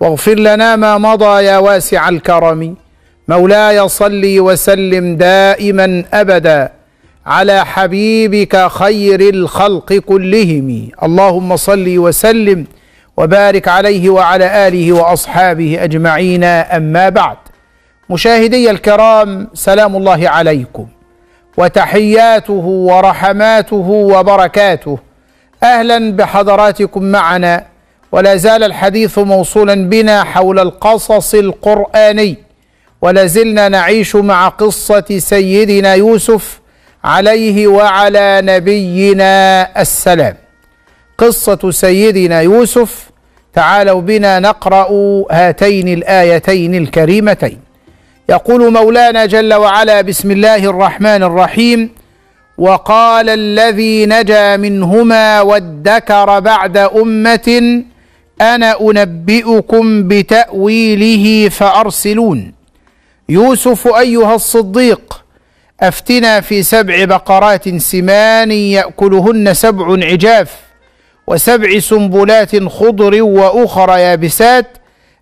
واغفر لنا ما مضى يا واسع الكرم مولاي صل وسلم دائما ابدا على حبيبك خير الخلق كلهم اللهم صل وسلم وبارك عليه وعلى اله واصحابه اجمعين اما بعد مشاهدي الكرام سلام الله عليكم وتحياته ورحماته وبركاته اهلا بحضراتكم معنا ولا زال الحديث موصولا بنا حول القصص القرآني ولا زلنا نعيش مع قصة سيدنا يوسف عليه وعلى نبينا السلام قصة سيدنا يوسف تعالوا بنا نقرأ هاتين الآيتين الكريمتين يقول مولانا جل وعلا بسم الله الرحمن الرحيم وقال الذي نجا منهما وادكر بعد أمة أنا أنبئكم بتأويله فأرسلون يوسف أيها الصديق أفتنا في سبع بقرات سمان يأكلهن سبع عجاف وسبع سنبلات خضر وأخرى يابسات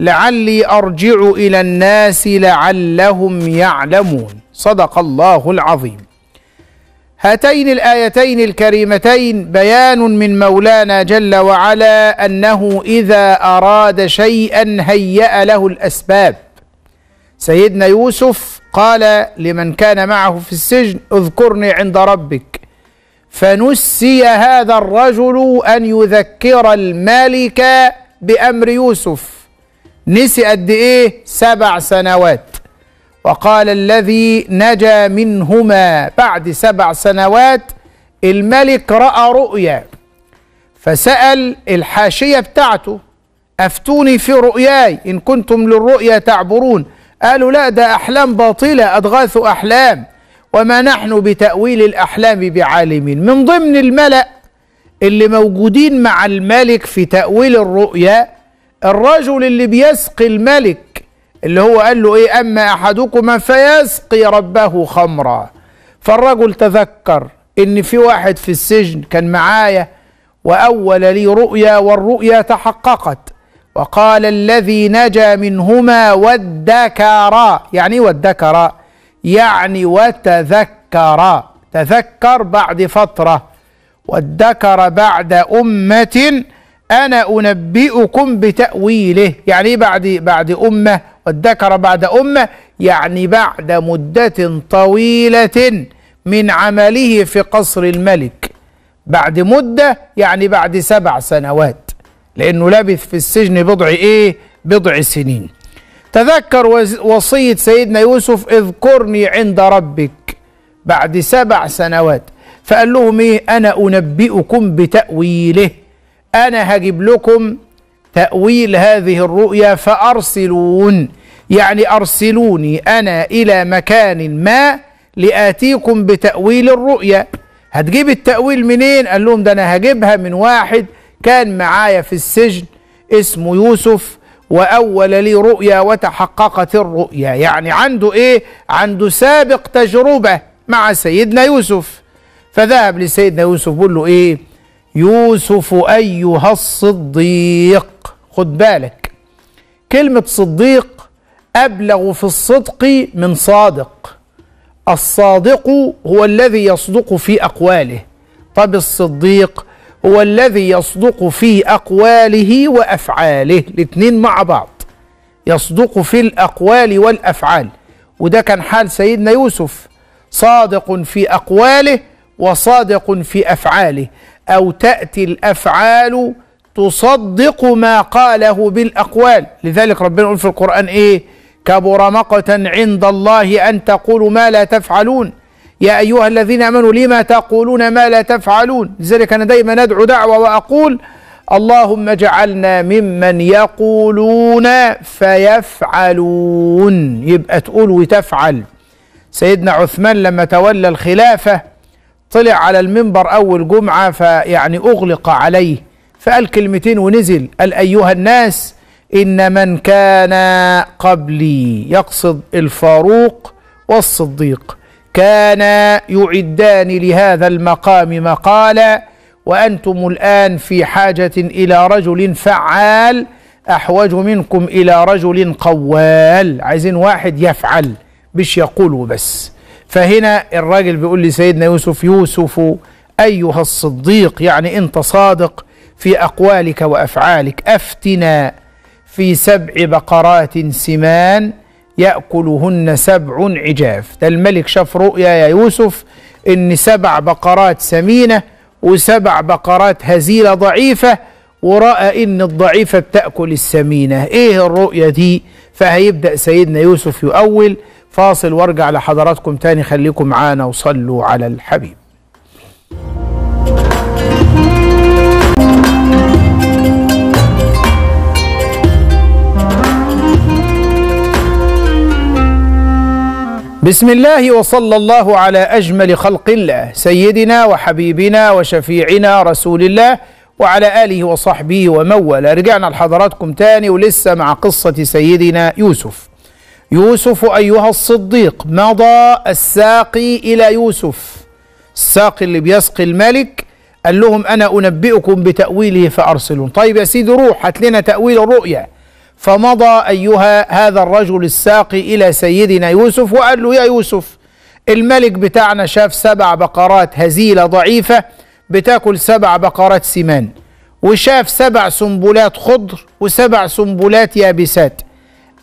لعلي أرجع إلى الناس لعلهم يعلمون صدق الله العظيم هاتين الآيتين الكريمتين بيان من مولانا جل وعلا أنه إذا أراد شيئا هيأ له الأسباب سيدنا يوسف قال لمن كان معه في السجن اذكرني عند ربك فنسي هذا الرجل أن يذكر الملك بأمر يوسف نسي قد إيه سبع سنوات وقال الذي نجا منهما بعد سبع سنوات الملك رأى رؤيا فسأل الحاشية بتاعته أفتوني في رؤياي إن كنتم للرؤيا تعبرون قالوا لا ده أحلام باطلة أضغاث أحلام وما نحن بتأويل الأحلام بعالمين من ضمن الملأ اللي موجودين مع الملك في تأويل الرؤيا الرجل اللي بيسقي الملك اللي هو قال له ايه اما احدكما فيسقي ربه خمرا فالرجل تذكر ان في واحد في السجن كان معايا واول لي رؤيا والرؤيا تحققت وقال الذي نجا منهما وادكرا يعني ايه وادكرا يعني وتذكرا تذكر بعد فتره وادكر بعد امه انا انبئكم بتاويله يعني ايه بعد بعد امه والذكر بعد امه يعني بعد مده طويله من عمله في قصر الملك بعد مده يعني بعد سبع سنوات لانه لبث في السجن بضع ايه بضع سنين تذكر وصيه سيدنا يوسف اذكرني عند ربك بعد سبع سنوات فقال لهم ايه انا انبئكم بتاويله أنا هجيب لكم تأويل هذه الرؤيا فأرسلون يعني أرسلوني أنا إلى مكان ما لآتيكم بتأويل الرؤيا هتجيب التأويل منين؟ قال لهم ده أنا هجيبها من واحد كان معايا في السجن اسمه يوسف وأول لي رؤيا وتحققت الرؤيا يعني عنده إيه؟ عنده سابق تجربة مع سيدنا يوسف فذهب لسيدنا يوسف بقول له إيه؟ يوسف أيها الصديق خد بالك كلمة صديق أبلغ في الصدق من صادق الصادق هو الذي يصدق في أقواله طب الصديق هو الذي يصدق في أقواله وأفعاله الاثنين مع بعض يصدق في الأقوال والأفعال وده كان حال سيدنا يوسف صادق في أقواله وصادق في أفعاله أو تأتي الأفعال تصدق ما قاله بالأقوال لذلك ربنا يقول في القرآن إيه كبر مقتا عند الله أن تقولوا ما لا تفعلون يا أيها الذين آمنوا لما تقولون ما لا تفعلون لذلك أنا دائما أدعو دعوة وأقول اللهم اجعلنا ممن يقولون فيفعلون يبقى تقول وتفعل سيدنا عثمان لما تولى الخلافة طلع على المنبر أول جمعة فيعني أغلق عليه فقال كلمتين ونزل قال أيها الناس إن من كان قبلي يقصد الفاروق والصديق كان يعدان لهذا المقام مقالا وأنتم الآن في حاجة إلى رجل فعال أحوج منكم إلى رجل قوال عايزين واحد يفعل مش يقول وبس فهنا الراجل بيقول لسيدنا يوسف يوسف أيها الصديق يعني أنت صادق في أقوالك وأفعالك أفتنا في سبع بقرات سمان يأكلهن سبع عجاف ده الملك شاف رؤيا يا يوسف إن سبع بقرات سمينة وسبع بقرات هزيلة ضعيفة ورأى إن الضعيفة بتأكل السمينة إيه الرؤية دي فهيبدأ سيدنا يوسف يؤول فاصل وارجع لحضراتكم تاني خليكم معانا وصلوا على الحبيب بسم الله وصلى الله على اجمل خلق الله سيدنا وحبيبنا وشفيعنا رسول الله وعلى اله وصحبه ومن والاه رجعنا لحضراتكم تاني ولسه مع قصه سيدنا يوسف يوسف أيها الصديق مضى الساقي إلى يوسف الساقي اللي بيسقي الملك قال لهم أنا أنبئكم بتأويله فأرسلون طيب يا سيدي روح هات لنا تأويل الرؤيا فمضى أيها هذا الرجل الساقي إلى سيدنا يوسف وقال له يا يوسف الملك بتاعنا شاف سبع بقرات هزيلة ضعيفة بتاكل سبع بقرات سمان وشاف سبع سنبلات خضر وسبع سنبلات يابسات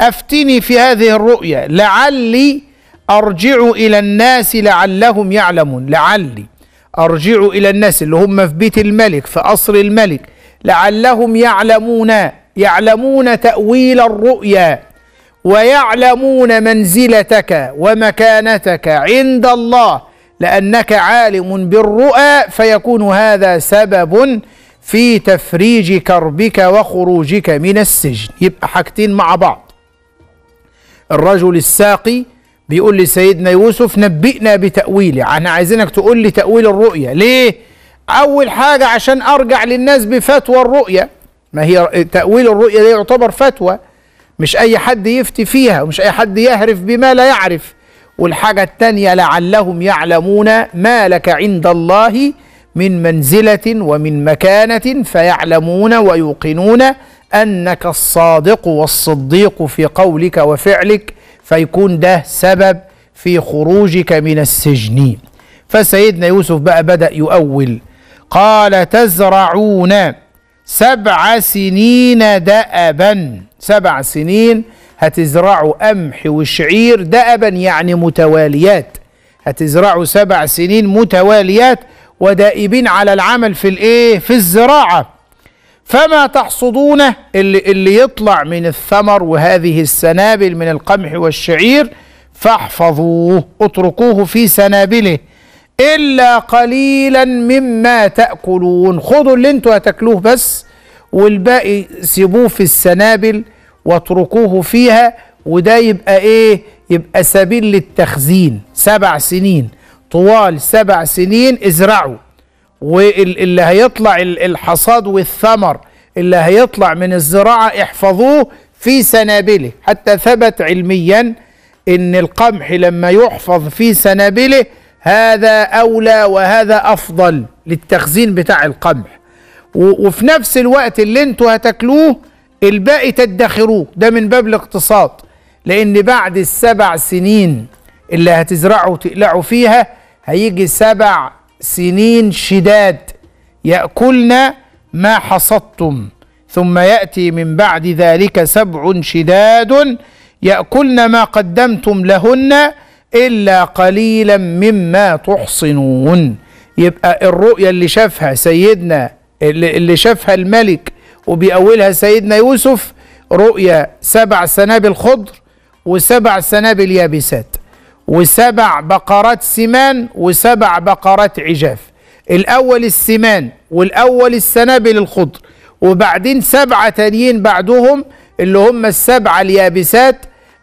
افتني في هذه الرؤيا لعلي ارجع الى الناس لعلهم يعلمون لعلي ارجع الى الناس اللي هم في بيت الملك في قصر الملك لعلهم يعلمون يعلمون تاويل الرؤيا ويعلمون منزلتك ومكانتك عند الله لانك عالم بالرؤى فيكون هذا سبب في تفريج كربك وخروجك من السجن يبقى حاجتين مع بعض الرجل الساقي بيقول لسيدنا يوسف نبئنا بتأويله احنا عايزينك تقول لي تأويل الرؤية ليه اول حاجة عشان ارجع للناس بفتوى الرؤية ما هي تأويل الرؤية ده يعتبر فتوى مش اي حد يفتي فيها ومش اي حد يهرف بما لا يعرف والحاجة الثانية لعلهم يعلمون ما لك عند الله من منزلة ومن مكانة فيعلمون ويوقنون أنك الصادق والصديق في قولك وفعلك فيكون ده سبب في خروجك من السجن فسيدنا يوسف بقى بدأ يؤول قال تزرعون سبع سنين دأبا سبع سنين هتزرعوا قمح وشعير دأبا يعني متواليات هتزرعوا سبع سنين متواليات ودائبين على العمل في الايه في الزراعة فما تحصدونه اللي, اللي يطلع من الثمر وهذه السنابل من القمح والشعير فاحفظوه اتركوه في سنابله إلا قليلا مما تأكلون خذوا اللي انتوا هتاكلوه بس والباقي سيبوه في السنابل واتركوه فيها وده يبقى ايه يبقى سبيل للتخزين سبع سنين طوال سبع سنين ازرعوا واللي هيطلع الحصاد والثمر اللي هيطلع من الزراعة احفظوه في سنابله حتى ثبت علميا ان القمح لما يحفظ في سنابله هذا اولى وهذا افضل للتخزين بتاع القمح وفي نفس الوقت اللي انتوا هتاكلوه الباقي تدخروه ده من باب الاقتصاد لان بعد السبع سنين اللي هتزرعوا وتقلعوا فيها هيجي سبع سنين شداد يأكلن ما حصدتم ثم يأتي من بعد ذلك سبع شداد يأكلن ما قدمتم لهن إلا قليلا مما تحصنون يبقى الرؤية اللي شافها سيدنا اللي شافها الملك وبيأولها سيدنا يوسف رؤيا سبع سنابل خضر وسبع سنابل يابسات وسبع بقرات سمان وسبع بقرات عجاف الأول السمان والأول السنابل الخضر وبعدين سبعة تانيين بعدهم اللي هم السبعة اليابسات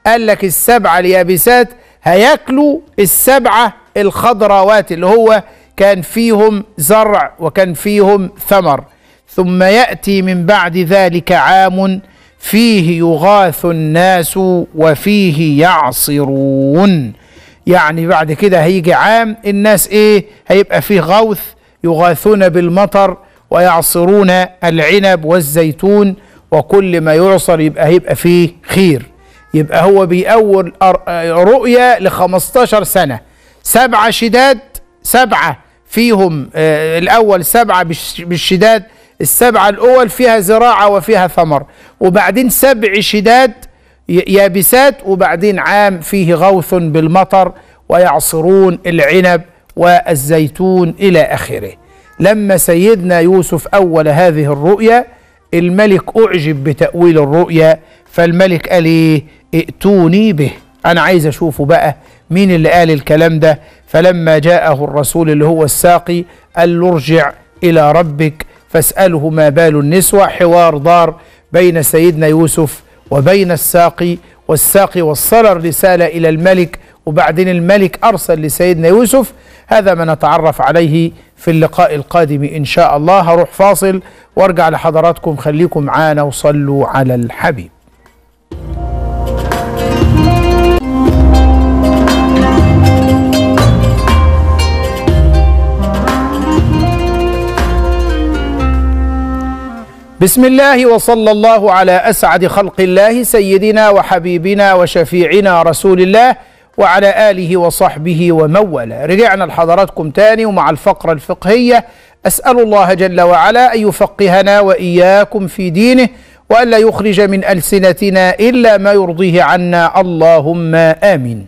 قال لك السبعة اليابسات هياكلوا السبعة الخضروات اللي هو كان فيهم زرع وكان فيهم ثمر ثم يأتي من بعد ذلك عام فيه يغاث الناس وفيه يعصرون يعني بعد كده هيجي عام الناس ايه هيبقى فيه غوث يغاثون بالمطر ويعصرون العنب والزيتون وكل ما يعصر يبقى هيبقى فيه خير يبقى هو بيأول رؤية ل 15 سنة سبعة شداد سبعة فيهم آه الأول سبعة بالشداد السبعة الأول فيها زراعة وفيها ثمر وبعدين سبع شداد يابسات وبعدين عام فيه غوث بالمطر ويعصرون العنب والزيتون الى اخره لما سيدنا يوسف اول هذه الرؤيا الملك اعجب بتاويل الرؤيا فالملك قال ايه ائتوني به انا عايز اشوفه بقى مين اللي قال الكلام ده فلما جاءه الرسول اللي هو الساقي قال له ارجع الى ربك فاساله ما بال النسوه حوار دار بين سيدنا يوسف وبين الساقي والساقي وصل الرسالة إلى الملك وبعدين الملك أرسل لسيدنا يوسف هذا ما نتعرف عليه في اللقاء القادم إن شاء الله هروح فاصل وارجع لحضراتكم خليكم معانا وصلوا على الحبيب بسم الله وصلى الله على أسعد خلق الله سيدنا وحبيبنا وشفيعنا رسول الله وعلى آله وصحبه ومولى رجعنا لحضراتكم تاني ومع الفقرة الفقهية أسأل الله جل وعلا أن يفقهنا وإياكم في دينه وألا يخرج من ألسنتنا إلا ما يرضيه عنا اللهم آمين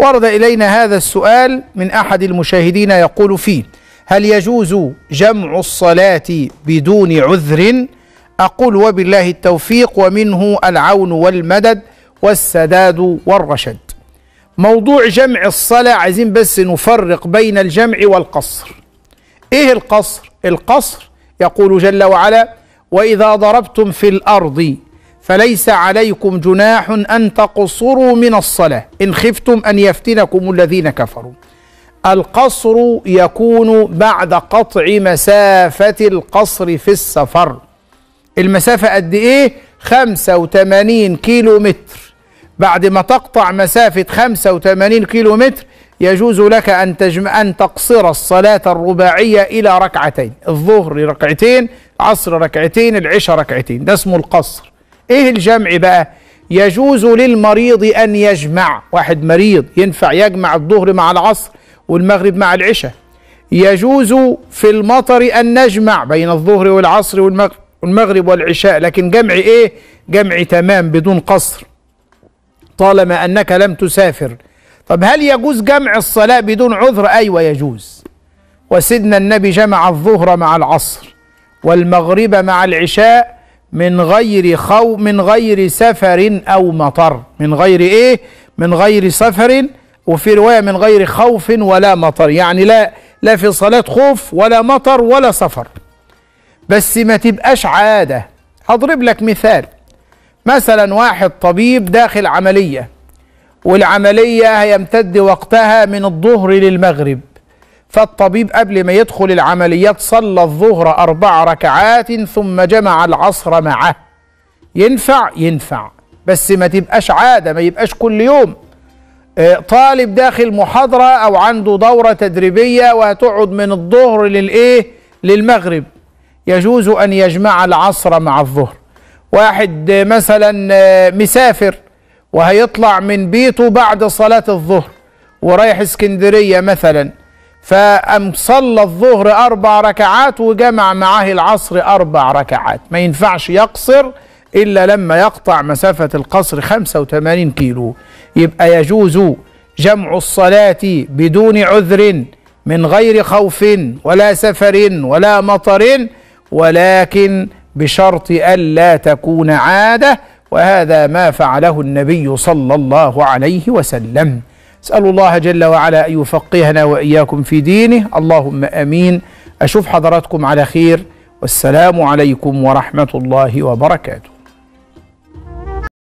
ورد إلينا هذا السؤال من أحد المشاهدين يقول فيه هل يجوز جمع الصلاة بدون عذر؟ أقول وبالله التوفيق ومنه العون والمدد والسداد والرشد موضوع جمع الصلاة عايزين بس نفرق بين الجمع والقصر ايه القصر؟ القصر يقول جل وعلا وإذا ضربتم في الأرض فليس عليكم جناح أن تقصروا من الصلاة إن خفتم أن يفتنكم الذين كفروا القصر يكون بعد قطع مسافة القصر في السفر المسافة قد ايه 85 كيلو متر بعد ما تقطع مسافة 85 كيلو متر يجوز لك أن تجم أن تقصر الصلاة الرباعية إلى ركعتين الظهر ركعتين عصر ركعتين العشاء ركعتين ده اسمه القصر إيه الجمع بقى يجوز للمريض أن يجمع واحد مريض ينفع يجمع الظهر مع العصر والمغرب مع العشاء يجوز في المطر أن نجمع بين الظهر والعصر والمغرب والمغرب والعشاء لكن جمع ايه جمع تمام بدون قصر طالما انك لم تسافر طب هل يجوز جمع الصلاة بدون عذر ايوه يجوز وسيدنا النبي جمع الظهر مع العصر والمغرب مع العشاء من غير خو من غير سفر او مطر من غير ايه من غير سفر وفي روايه من غير خوف ولا مطر يعني لا لا في صلاه خوف ولا مطر ولا سفر بس ما تبقاش عادة هضرب لك مثال مثلا واحد طبيب داخل عملية والعملية هيمتد وقتها من الظهر للمغرب فالطبيب قبل ما يدخل العمليات صلى الظهر أربع ركعات ثم جمع العصر معه ينفع ينفع بس ما تبقاش عادة ما يبقاش كل يوم آه، طالب داخل محاضرة أو عنده دورة تدريبية وهتقعد من الظهر للإيه للمغرب يجوز أن يجمع العصر مع الظهر واحد مثلا مسافر وهيطلع من بيته بعد صلاة الظهر ورايح اسكندرية مثلا فأم صلى الظهر أربع ركعات وجمع معاه العصر أربع ركعات ما ينفعش يقصر إلا لما يقطع مسافة القصر 85 كيلو يبقى يجوز جمع الصلاة بدون عذر من غير خوف ولا سفر ولا مطر ولكن بشرط ألا تكون عادة وهذا ما فعله النبي صلى الله عليه وسلم اسال الله جل وعلا ان يفقهنا واياكم في دينه اللهم امين اشوف حضراتكم على خير والسلام عليكم ورحمه الله وبركاته